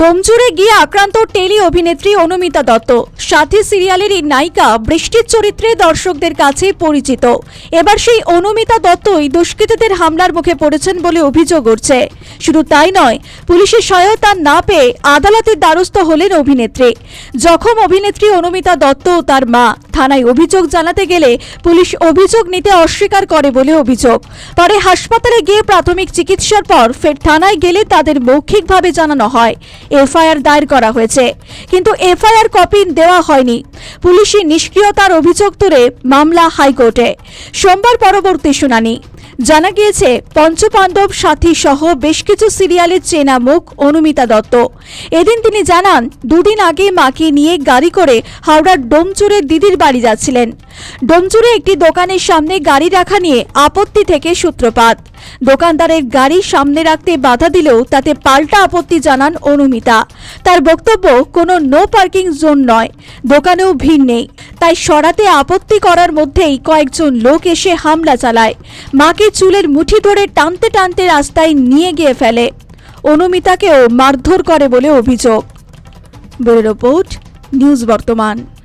ডোমজুড়ে গিয়ে আক্রান্ত টেলি অভিনেত্রী অনুমিতা দত্ত সাথী সিরিয়ালের এই নায়িকা বৃষ্টির চরিত্রে দর্শকদের কাছে পরিচিত এবার সেই অনুমিতা দত্তই দুষ্কৃতীদের হামলার মুখে পড়েছেন বলে অভিযোগ উঠছে শুধু তাই নয় পুলিশের সহায়তা না পেয়ে আদালতের দ্বারস্থ হলেন অভিনেত্রী জখম অভিনেত্রী অনুমিতা দত্ত ও তার মা থানায় অভিযোগ জানাতে গেলে পুলিশ অভিযোগ নিতে অস্বীকার করে বলে অভিযোগ পরে হাসপাতালে গিয়ে প্রাথমিক চিকিৎসার পর ফের থানায় গেলে তাদের মৌখিকভাবে জানানো হয় এফআইআর দায়ের করা হয়েছে কিন্তু এফআইআর কপি দেওয়া হয়নি পুলিশের নিষ্ক্রিয়তার অভিযোগ তুলে মামলা হাইকোর্টে সোমবার পরবর্তী শুনানি জানা গিয়েছে পঞ্চপাণ্ডব সাথী সহ বেশ কিছু সিরিয়ালের চেনা মুখ অনুমিতা দত্ত এদিন তিনি জানান দুদিন আগে মাকে নিয়ে গাড়ি করে হাওড়ার ডোমচুরের দিদির বাড়ি যাচ্ছিলেন ডোমচুরে একটি দোকানের সামনে গাড়ি রাখা নিয়ে আপত্তি থেকে সূত্রপাত দোকানদারের গাড়ি সামনে রাখতে বাধা দিলেও তাতে পাল্টা আপত্তি জানান অনুমিতা তার বক্তব্য কোনো নো পার্কিং জোন নয় দোকানেও ভিড় নেই তাই সরাতে আপত্তি করার মধ্যেই কয়েকজন লোক এসে হামলা চালায় মাকে চুলের মুঠি ধরে টানতে টানতে রাস্তায় নিয়ে গিয়ে ফেলে অনুমিতাকেও মারধর করে বলে অভিযোগ ব্যুরো রিপোর্ট নিউজ বর্তমান